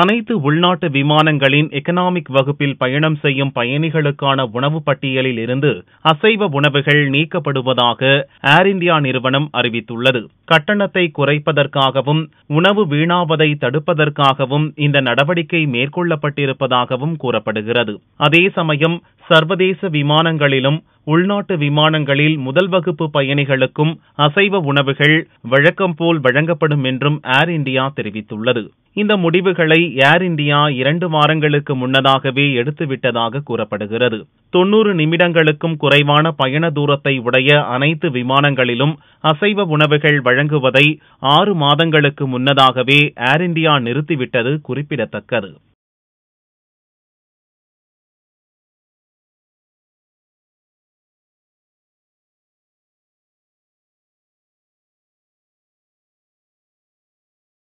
அனைத்து உள்நாட்டு விமானங்களின் எக்கனாமிக் வகுப்பில் பயணம் செய்யும் பயணிகளுக்கான உணவு பட்டியலில் இருந்து அசைவ உணவுகள் நீக்கப்படுவதாக ஏர் இந்தியா நிறுவனம் அறிவித்துள்ளது கட்டணத்தை குறைப்பதற்காகவும் உணவு வீணாவதை தடுப்பதற்காகவும் இந்த நடவடிக்கை மேற்கொள்ளப்பட்டிருப்பதாகவும் கூறப்படுகிறது அதே சமயம் சர்வதேச விமானங்களிலும் உள்நாட்டு விமானங்களில் முதல் வகுப்பு பயணிகளுக்கும் அசைவ உணவுகள் வழக்கம் போல் வழங்கப்படும் என்றும் ஏர் இந்தியா தெரிவித்துள்ளது இந்த முடிவுகளை ஏர் இந்தியா இரண்டு வாரங்களுக்கு முன்னதாகவே எடுத்துவிட்டதாக கூறப்படுகிறது தொன்னூறு நிமிடங்களுக்கும் குறைவான பயண தூரத்தை உடைய அனைத்து விமானங்களிலும் அசைவ உணவுகள் வழங்குவதை ஆறு மாதங்களுக்கு முன்னதாகவே ஏர் இந்தியா நிறுத்திவிட்டது குறிப்பிடத்தக்கது